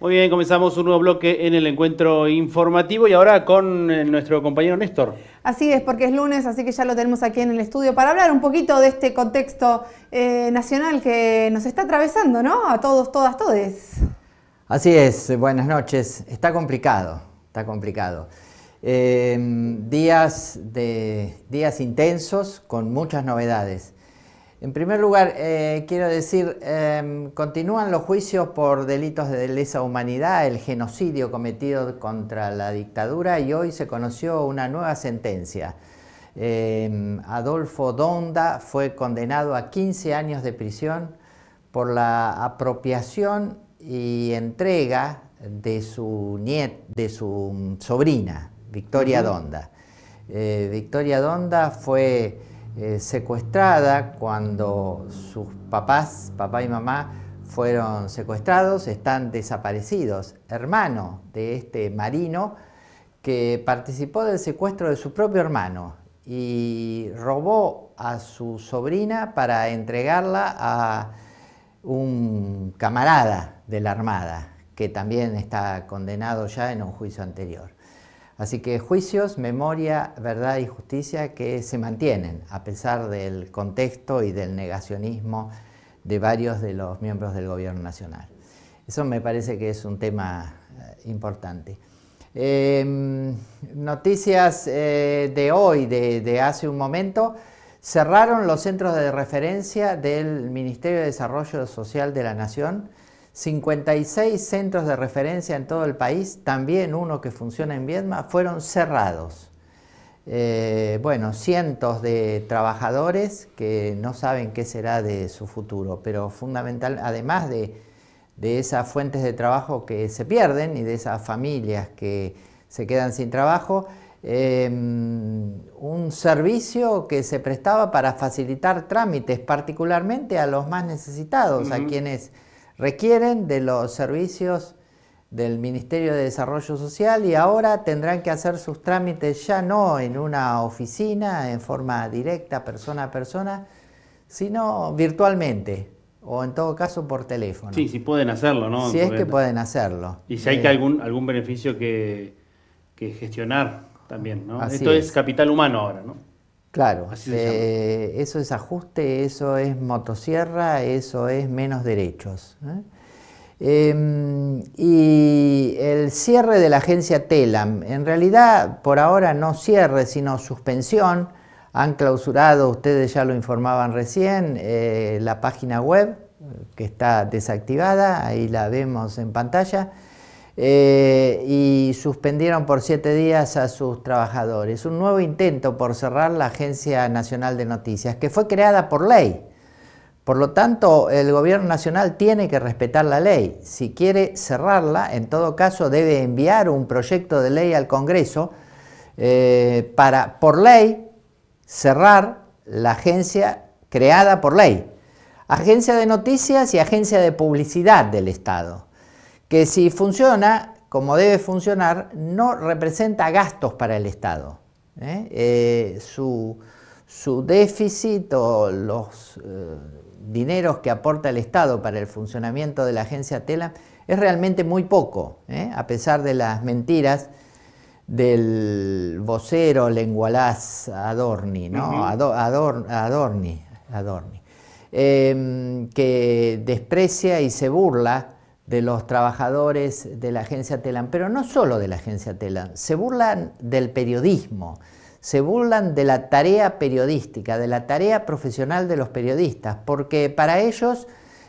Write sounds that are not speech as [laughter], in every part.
Muy bien, comenzamos un nuevo bloque en el encuentro informativo y ahora con eh, nuestro compañero Néstor. Así es, porque es lunes, así que ya lo tenemos aquí en el estudio para hablar un poquito de este contexto eh, nacional que nos está atravesando, ¿no? A todos, todas, todes. Así es, buenas noches. Está complicado, está complicado. Eh, días, de, días intensos con muchas novedades. En primer lugar, eh, quiero decir, em, continúan los juicios por delitos de lesa humanidad, el genocidio cometido contra la dictadura y hoy se conoció una nueva sentencia. Em, Adolfo Donda fue condenado a 15 años de prisión por la apropiación y entrega de su, de su sobrina, Victoria Donda. Eh, Victoria Donda fue eh, secuestrada cuando sus papás, papá y mamá, fueron secuestrados, están desaparecidos. Hermano de este marino que participó del secuestro de su propio hermano y robó a su sobrina para entregarla a un camarada de la Armada, que también está condenado ya en un juicio anterior. Así que juicios, memoria, verdad y justicia que se mantienen a pesar del contexto y del negacionismo de varios de los miembros del gobierno nacional. Eso me parece que es un tema eh, importante. Em, noticias eh, de hoy, de, hace un momento, cerraron los centros de referencia del Ministerio de Desarrollo Social de la Nación 56 centros de referencia en todo el país, también uno que funciona en Viedma, fueron cerrados. Eh, bueno, cientos de trabajadores que no saben qué será de su futuro, pero fundamental, además de, esas fuentes de trabajo que se pierden y de esas familias que se quedan sin trabajo, em, un servicio que se prestaba para facilitar trámites, particularmente a los más necesitados, a quienes requieren de los servicios del Ministerio de Desarrollo Social y ahora tendrán que hacer sus trámites ya no en una oficina, en forma directa, persona a persona, sino virtualmente o en todo caso por teléfono. Sí, si pueden hacerlo, ¿no? Si es que pueden hacerlo. Y si hay que eh, algún, algún beneficio que, gestionar también, ¿no? Esto es capital humano ahora, ¿no? Claro, eh, eso es ajuste, eso es motosierra, eso es menos derechos. ¿eh? Em, y el cierre de la agencia TELAM, en realidad por ahora no cierre, sino suspensión. Han clausurado, ustedes ya lo informaban recién, eh, la página web que está desactivada, ahí la vemos en pantalla. Eh, y suspendieron por siete días a sus trabajadores. Un nuevo intento por cerrar la Agencia Nacional de Noticias, que fue creada por ley. Por lo tanto, el gobierno nacional tiene que respetar la ley. Si quiere cerrarla, en todo caso debe enviar un proyecto de ley al Congreso eh, para, por ley, cerrar la agencia creada por ley. Agencia de noticias y agencia de publicidad del Estado que si funciona como debe funcionar, no representa gastos para el Estado. ¿eh? Eh, su, déficit o los eh, dineros que aporta el Estado para el funcionamiento de la agencia TELA es realmente muy poco, a pesar de las mentiras del vocero lengualaz Adorni, ¿no? Adorni que desprecia y se burla de los trabajadores de la agencia TELAN, pero no solo de la agencia TELAN, se burlan del periodismo, se burlan de la tarea periodística, de la tarea profesional de los periodistas, porque para ellos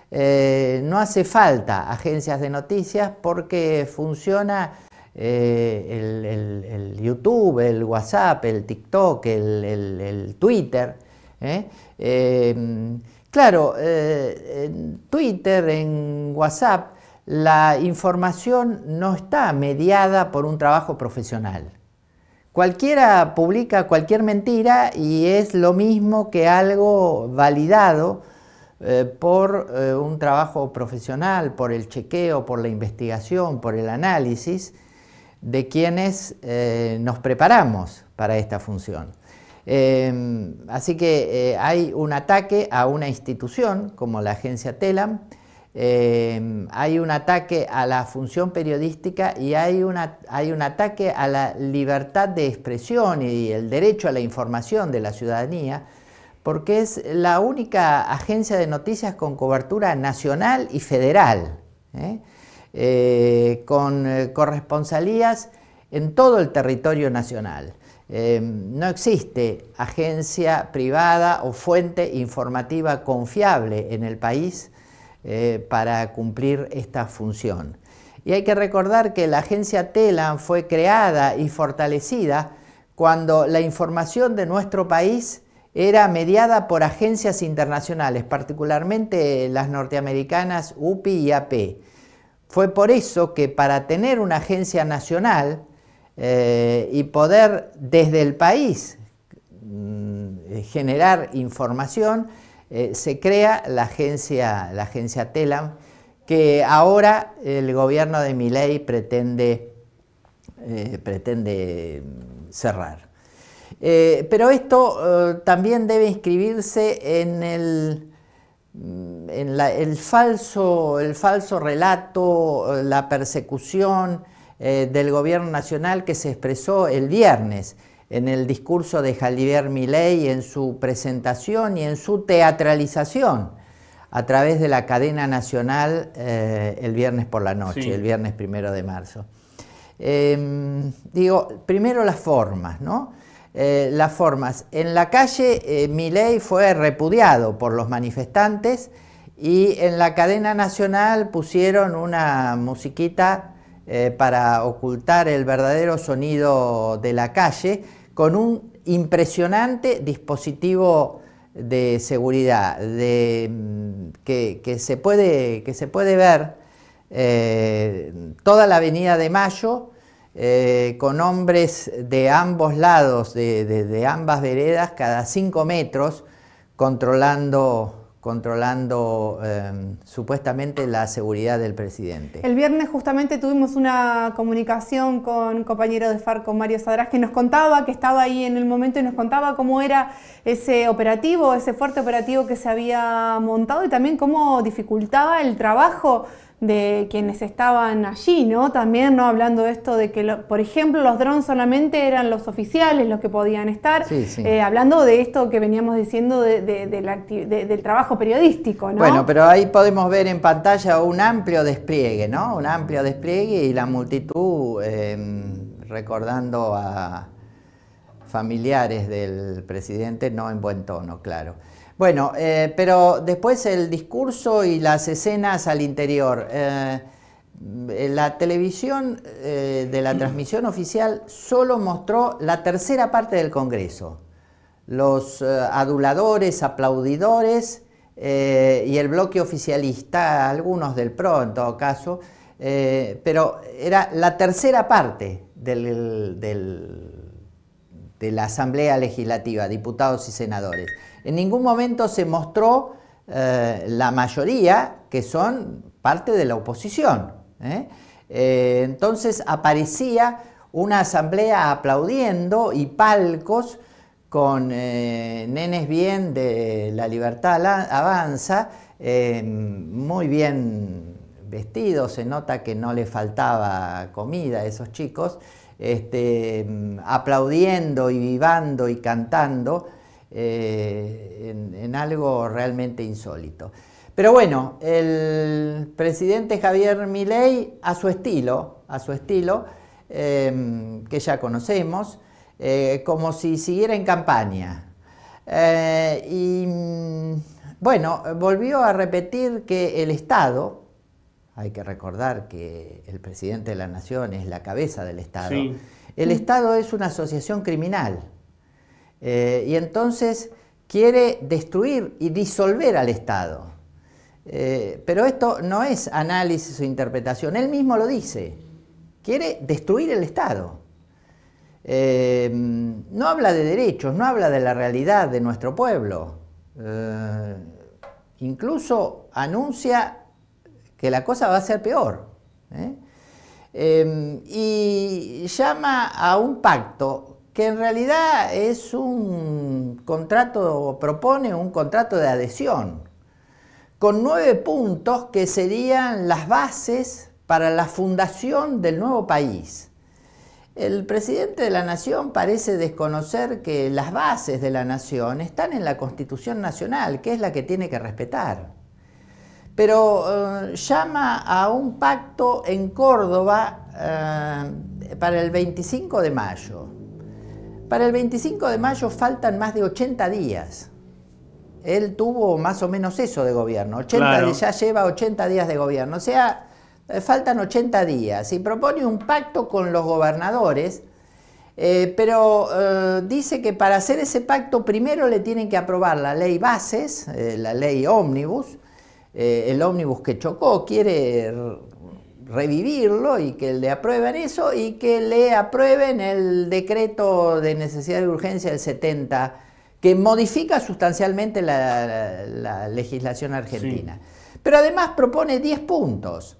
eh, no hace falta agencias de noticias porque funciona eh, el, YouTube, el WhatsApp, el TikTok, el, Twitter. ¿eh? claro, en Twitter, en WhatsApp, la información no está mediada por un trabajo profesional. Cualquiera publica cualquier mentira y es lo mismo que algo validado eh, por eh, un trabajo profesional, por el chequeo, por la investigación, por el análisis de quienes eh, nos preparamos para esta función. Em, así que hay un ataque a una institución como la agencia TELAM, Em, hay un ataque a la función periodística y hay, un ataque a la libertad de expresión y el derecho a la información de la ciudadanía, porque es la única agencia de noticias con cobertura nacional y federal, ¿eh? Eh, con eh, corresponsalías en todo el territorio nacional. Em, no existe agencia privada o fuente informativa confiable en el país eh, para cumplir esta función. Y hay que recordar que la agencia TELAN fue creada y fortalecida cuando la información de nuestro país era mediada por agencias internacionales, particularmente las norteamericanas UPI y AP. Fue por eso que para tener una agencia nacional eh, y poder desde el país mm, eh, generar información, eh, se crea la agencia, la TELAM, que ahora el gobierno de Miley pretende, eh, pretende cerrar. Eh, pero esto también debe inscribirse en el, mm, falso, el falso relato, la persecución del gobierno nacional que se expresó el viernes en el discurso de Javier Milei, en su presentación y en su teatralización a través de la cadena nacional eh, el viernes por la noche, el viernes primero de marzo. Em, digo, primero las formas, ¿no? Eh, las formas. En la calle eh, Milei fue repudiado por los manifestantes y en la cadena nacional pusieron una musiquita para ocultar el verdadero sonido de la calle con un impresionante dispositivo de seguridad de, mm, que, se puede, que se puede ver eh, toda la avenida de Mayo eh, con hombres de ambos lados, de, ambas veredas, cada cinco metros, controlando controlando em, supuestamente la seguridad del presidente. El viernes justamente tuvimos una comunicación con un compañero de Farco, Mario Sadrás, que nos contaba que estaba ahí en el momento y nos contaba cómo era ese operativo, ese fuerte operativo que se había montado y también cómo dificultaba el trabajo de quienes estaban allí, ¿no? También, ¿no? Hablando de esto de que, por ejemplo, los drones solamente eran los oficiales los que podían estar, eh, hablando de esto que veníamos diciendo del trabajo periodístico, ¿no? Bueno, pero ahí podemos ver en pantalla un amplio despliegue, ¿no? Un amplio despliegue y la multitud em, recordando a familiares del presidente, no en buen tono, claro. Bueno, eh, pero después el discurso y las escenas al interior. Eh, la televisión eh, de la transmisión oficial solo mostró la tercera parte del Congreso. Los aduladores, aplaudidores y el bloque oficialista, algunos del PRO en todo caso, pero era la tercera parte del, del de la Asamblea Legislativa, diputados y senadores. En ningún momento se mostró eh, la mayoría que son parte de la oposición. ¿eh? Eh, entonces aparecía una asamblea aplaudiendo y palcos con nenes bien de la libertad avanza, muy bien vestidos, se nota que no le faltaba comida a esos chicos. Este, aplaudiendo y vivando y cantando eh, en, algo realmente insólito. Pero bueno, el presidente Javier Milei, a su estilo, a su estilo, em, que ya conocemos, eh, como si siguiera en campaña. Eh, y mm, bueno, volvió a repetir que el Estado, hay que recordar que el presidente de la nación es la cabeza del Estado. El Estado es una asociación criminal eh, y entonces quiere destruir y disolver al Estado. Eh, pero esto no es análisis o interpretación, él mismo lo dice. Quiere destruir el Estado. Eh, no habla de derechos, no habla de la realidad de nuestro pueblo. incluso anuncia que la cosa va a ser peor. ¿eh? Em, y llama a un pacto que en realidad es un contrato, propone un contrato de adhesión, con nueve puntos que serían las bases para la fundación del nuevo país. El presidente de la Nación parece desconocer que las bases de la Nación están en la Constitución Nacional, que es la que tiene que respetar pero eh, llama a un pacto en Córdoba eh, para el 25 de mayo. Para el 25 de mayo faltan más de 80 días. Él tuvo más o menos eso de gobierno, ya lleva 80 días de gobierno, o sea, eh, faltan 80 días y propone un pacto con los gobernadores, pero dice que para hacer ese pacto primero le tienen que aprobar la ley bases, la ley ómnibus, eh, el ómnibus que chocó, quiere revivirlo y que le aprueben eso y que le aprueben el decreto de necesidad de urgencia del 70, que modifica sustancialmente la, legislación argentina. Pero además propone 10 puntos.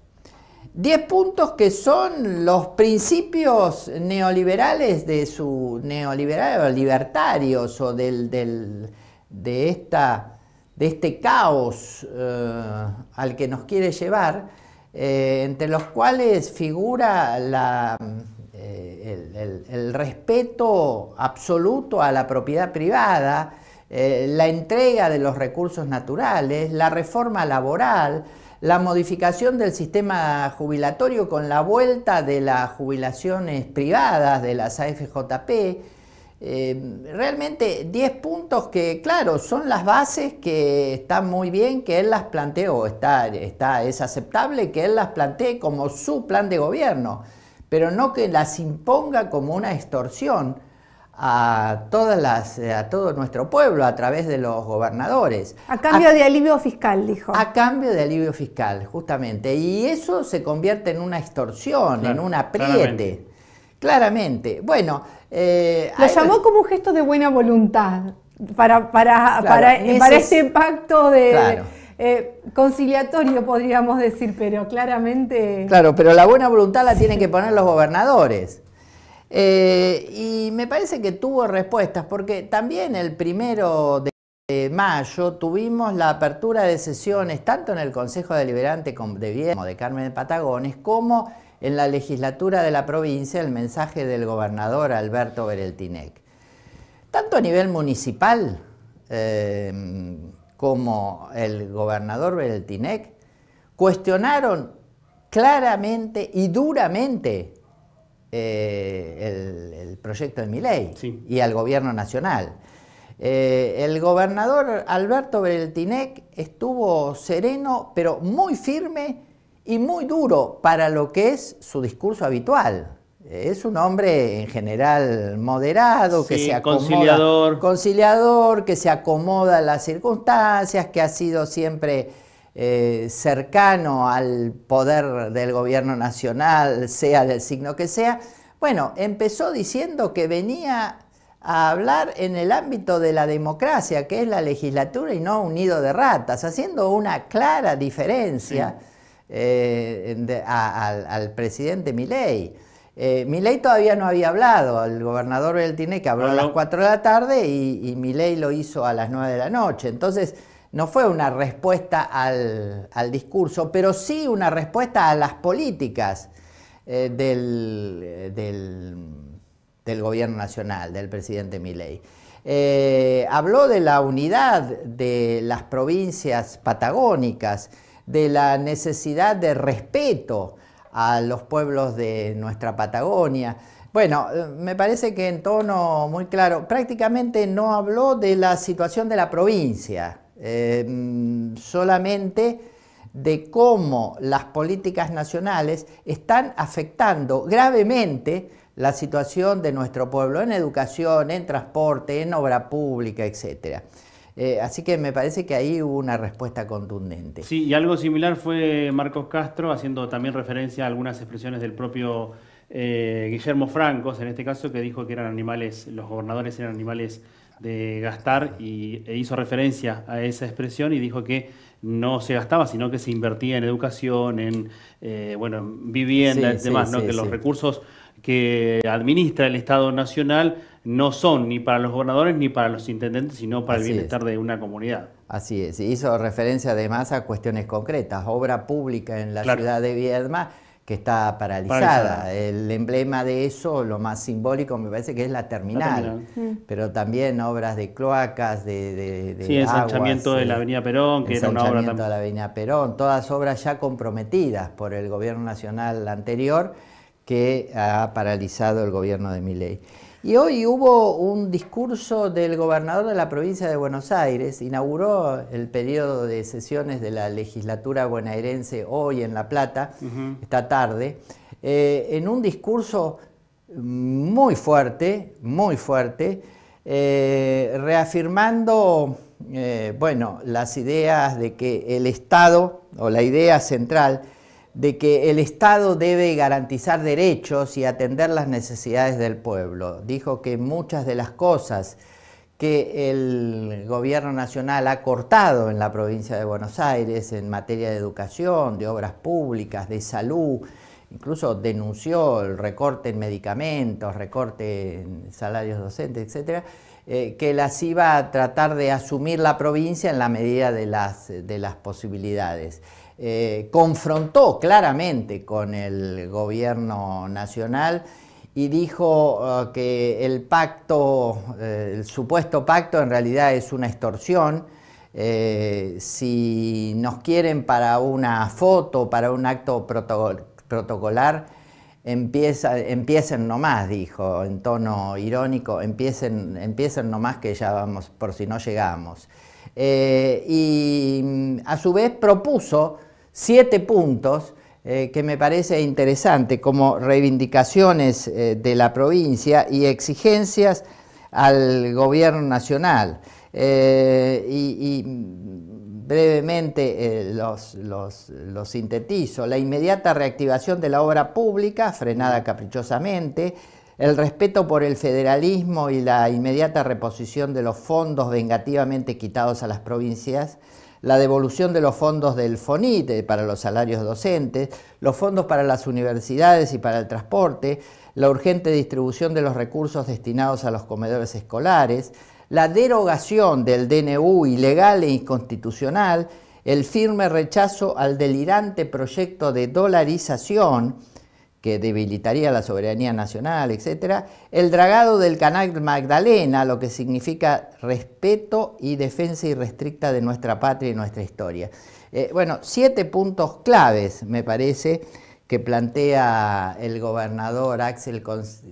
10 puntos que son los principios neoliberales de su neoliberal libertarios o del, de esta de este caos eh, al que nos quiere llevar, eh, entre los cuales figura eh, el, respeto absoluto a la propiedad privada, la entrega de los recursos naturales, la reforma laboral, la modificación del sistema jubilatorio con la vuelta de las jubilaciones privadas, de las AFJP, eh, realmente 10 puntos que, claro, son las bases que están muy bien que él las planteó, está, está, es aceptable que él las plantee como su plan de gobierno, pero no que las imponga como una extorsión a, todas las, a todo nuestro pueblo a través de los gobernadores. A cambio de alivio fiscal, dijo. A cambio de alivio fiscal, justamente. Y eso se convierte en una extorsión, en un apriete. Claramente. Bueno. Eh, Lo llamó como un gesto de buena voluntad para, para, este pacto de. Eh, conciliatorio, podríamos decir, pero claramente. Claro, pero la buena voluntad la tienen que poner los gobernadores. Eh, y me parece que tuvo respuestas, porque también el primero de mayo tuvimos la apertura de sesiones tanto en el Consejo Deliberante de Viedma de Carmen de Patagones como en la legislatura de la provincia el mensaje del gobernador Alberto Bereltinec. Tanto a nivel municipal eh, como el gobernador Bereltinec cuestionaron claramente y duramente eh, el, proyecto de mi ley y al gobierno nacional. Eh, el gobernador Alberto Bereltinec estuvo sereno, pero muy firme y muy duro para lo que es su discurso habitual. Es un hombre en general moderado, que se acomoda, conciliador. que se acomoda a las circunstancias, que ha sido siempre eh, cercano al poder del gobierno nacional, sea del signo que sea. Bueno, empezó diciendo que venía a hablar en el ámbito de la democracia, que es la legislatura y no un nido de ratas, haciendo una clara diferencia. Eh, al, presidente Milei. Eh, Milei todavía no había hablado, el gobernador que habló a las 4 de la tarde y, y Milei lo hizo a las 9 de la noche. Entonces, no fue una respuesta al, discurso, pero sí una respuesta a las políticas eh, eh, del, gobierno nacional, del presidente Milei. habló de la unidad de las provincias patagónicas, de la necesidad de respeto a los pueblos de nuestra Patagonia. Bueno, eh, me parece que en tono muy claro, prácticamente no habló de la situación de la provincia, eh, solamente de cómo las políticas nacionales están afectando gravemente la situación de nuestro pueblo en educación, en transporte, en obra pública, etcétera. Eh, así que me parece que ahí hubo una respuesta contundente. Sí, y algo similar fue Marcos Castro, haciendo también referencia a algunas expresiones del propio eh, Guillermo Francos, en este caso, que dijo que eran animales, los gobernadores eran animales de gastar y, e hizo referencia a esa expresión y dijo que no se gastaba, sino que se invertía en educación, en, eh, bueno, en vivienda demás, ¿no? que los recursos que administra el Estado Nacional no son ni para los gobernadores ni para los intendentes, sino para el bienestar de una comunidad. Así es, hizo referencia además a cuestiones concretas, obra pública en la ciudad de Viedma que está paralizada. El emblema de eso, lo más simbólico, me parece que es la terminal. Mm. Pero también obras de cloacas, de, ensanchamiento de la eh, Avenida Perón, que era una obra de la Avenida Perón, todas obras ya comprometidas por el gobierno nacional anterior que ha paralizado el gobierno de Miley. Y hoy hubo un discurso del gobernador de la provincia de Buenos Aires, inauguró el periodo de sesiones de la legislatura bonaerense hoy en La Plata, esta tarde, eh, en un discurso muy fuerte, muy fuerte, eh, reafirmando eh, bueno, las ideas de que el Estado, o la idea central, de que el Estado debe garantizar derechos y atender las necesidades del pueblo. Dijo que muchas de las cosas que el gobierno nacional ha cortado en la provincia de Buenos Aires en materia de educación, de obras públicas, de salud, incluso denunció el recorte en medicamentos, recorte en salarios docentes, etcétera, eh, que las iba a tratar de asumir la provincia en la medida de las, de las posibilidades. Eh, confrontó claramente con el gobierno nacional y dijo eh, que el pacto, eh, el supuesto pacto en realidad es una extorsión. si nos quieren para una foto, para un acto protocolar, empiecen nomás, dijo en tono irónico, empiecen, empiecen nomás que ya vamos, por si no llegamos. Eh, y mm, a su vez propuso siete puntos eh, que me parece interesante como reivindicaciones eh, de la provincia y exigencias al gobierno nacional. y, mm, brevemente los, los, los, sintetizo. La inmediata reactivación de la obra pública, frenada caprichosamente, el respeto por el federalismo y la inmediata reposición de los fondos vengativamente quitados a las provincias, la devolución de los fondos del FONIT eh, para los salarios docentes, los fondos para las universidades y para el transporte, la urgente distribución de los recursos destinados a los comedores escolares, la derogación del DNU ilegal e inconstitucional, el firme rechazo al delirante proyecto de dolarización, que debilitaría la soberanía nacional, etcétera, El dragado del canal Magdalena, lo que significa respeto y defensa irrestricta de nuestra patria y nuestra historia. Eh, bueno, siete puntos claves, me parece, que plantea el gobernador Axel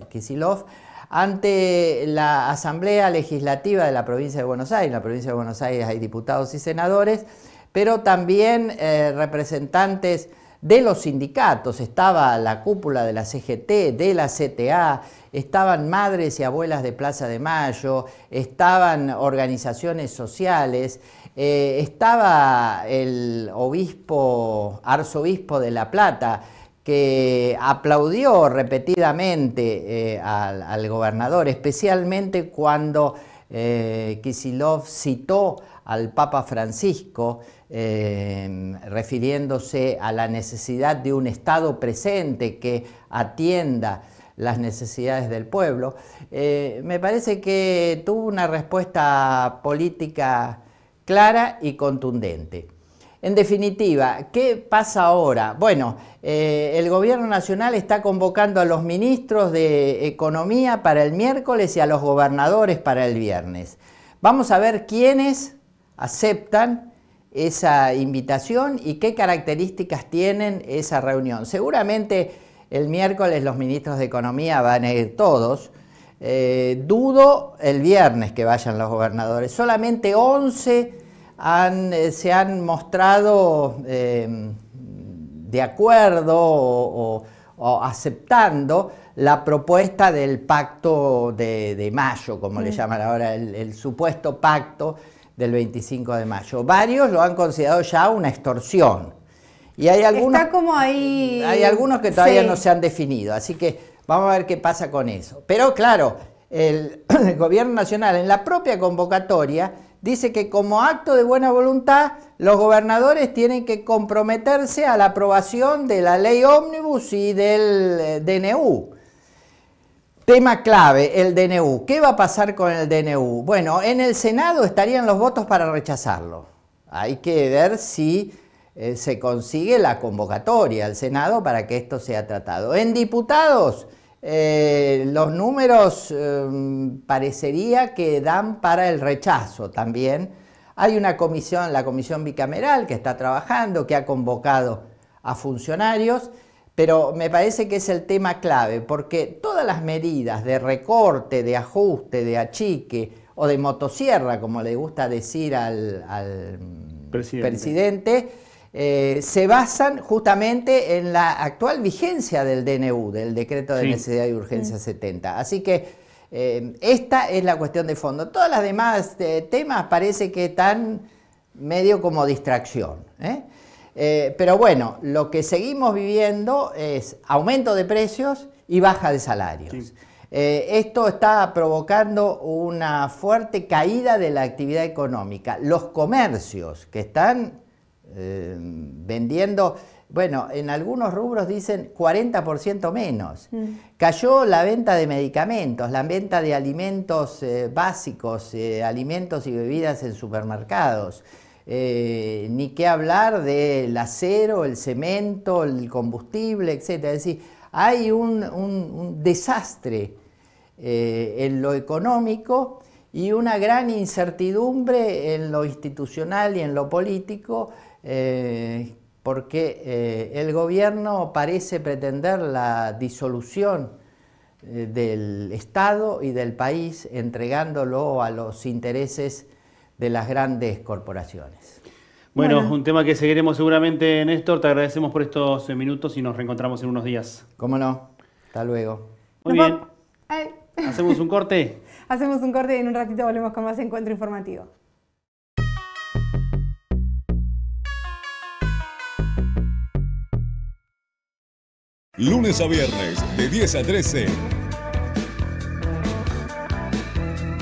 Kisilov ante la Asamblea Legislativa de la provincia de Buenos Aires. En la provincia de Buenos Aires hay diputados y senadores, pero también eh, representantes de los sindicatos, estaba la cúpula de la CGT, de la CTA, estaban madres y abuelas de Plaza de Mayo, estaban organizaciones sociales, eh, estaba el obispo, arzobispo de La Plata, que aplaudió repetidamente eh, al, gobernador, especialmente cuando eh, Kisilov citó al Papa Francisco, eh, refiriéndose a la necesidad de un Estado presente que atienda las necesidades del pueblo, eh, me parece que tuvo una respuesta política clara y contundente. En definitiva, ¿qué pasa ahora? Bueno, eh, el Gobierno Nacional está convocando a los ministros de Economía para el miércoles y a los gobernadores para el viernes. Vamos a ver quiénes aceptan esa invitación y qué características tienen esa reunión. Seguramente el miércoles los ministros de Economía van a ir todos. Eh, dudo el viernes que vayan los gobernadores. Solamente 11 eh, se han mostrado em, de acuerdo o, aceptando la propuesta del pacto de, mayo, como le mm. llaman ahora, el supuesto pacto del 25 de mayo. Varios lo han considerado ya una extorsión. Y hay algunos, como ahí... hay algunos que todavía no se han definido, así que vamos a ver qué pasa con eso. Pero claro, el, [clears throat] el Gobierno Nacional en la propia convocatoria dice que como acto de buena voluntad los gobernadores tienen que comprometerse a la aprobación de la ley ómnibus y del eh, DNU. Tema clave, el DNU. ¿Qué va a pasar con el DNU? Bueno, en el Senado estarían los votos para rechazarlo. Hay que ver si eh, se consigue la convocatoria al Senado para que esto sea tratado. En diputados, eh, los números em, parecería que dan para el rechazo también. Hay una comisión, la comisión bicameral, que está trabajando, que ha convocado a funcionarios pero me parece que es el tema clave, porque todas las medidas de recorte, de ajuste, de achique o de motosierra, como le gusta decir al, presidente, eh, se basan justamente en la actual vigencia del DNU, del Decreto de Necesidad y Urgencia 70. Mm. Así que eh, esta es la cuestión de fondo. Todas las demás eh, temas parece que están medio como distracción. Eh, pero bueno, lo que seguimos viviendo es aumento de precios y baja de salarios. Eh, esto está provocando una fuerte caída de la actividad económica. Los comercios que están eh, vendiendo, bueno, en algunos rubros dicen 40% menos. Mm. Cayó la venta de medicamentos, la venta de alimentos básicos, alimentos y bebidas en supermercados. Eh, ni qué hablar del acero, el cemento, el combustible, etc. Es decir, hay un, desastre eh, en lo económico y una gran incertidumbre en lo institucional y en lo político, eh, porque el gobierno parece pretender la disolución del Estado y del país, entregándolo a los intereses de las grandes corporaciones. Bueno, un tema que seguiremos seguramente, Néstor. Te agradecemos por estos minutos y nos reencontramos en unos días. Cómo no. Hasta luego. Muy bien. [laughs] ¿Hacemos un corte? Hacemos un corte y en un ratito volvemos con más encuentro informativo. Lunes a viernes, de 10 a 13.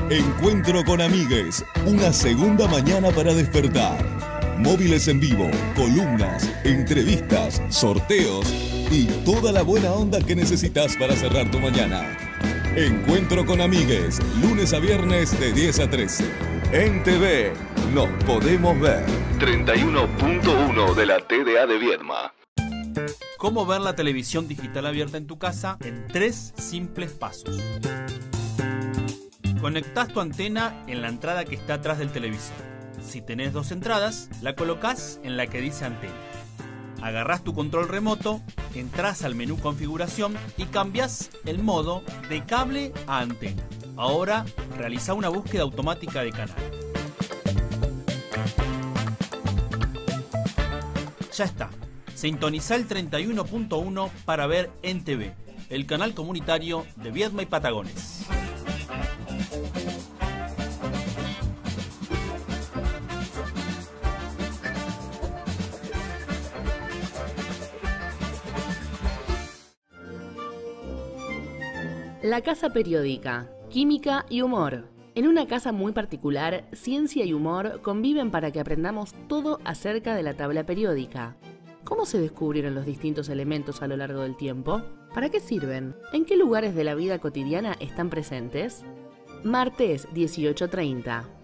Encuentro con amigues, una segunda mañana para despertar. Móviles en vivo, columnas, entrevistas, sorteos y toda la buena onda que necesitas para cerrar tu mañana. Encuentro con amigues, lunes a viernes de 10 a 13. En TV nos podemos ver. 31.1 de la TDA de Viedma. ¿Cómo ver la televisión digital abierta en tu casa en tres simples pasos? Conectás tu antena en la entrada que está atrás del televisor. Si tenés dos entradas, la colocas en la que dice antena. Agarrás tu control remoto, entras al menú configuración y cambias el modo de cable a antena. Ahora realiza una búsqueda automática de canal. Ya está. Sintoniza el 31.1 para ver NTV, el canal comunitario de Viedma y Patagones. La Casa Periódica, Química y Humor. En una casa muy particular, ciencia y humor conviven para que aprendamos todo acerca de la tabla periódica. ¿Cómo se descubrieron los distintos elementos a lo largo del tiempo? ¿Para qué sirven? ¿En qué lugares de la vida cotidiana están presentes? Martes 1830.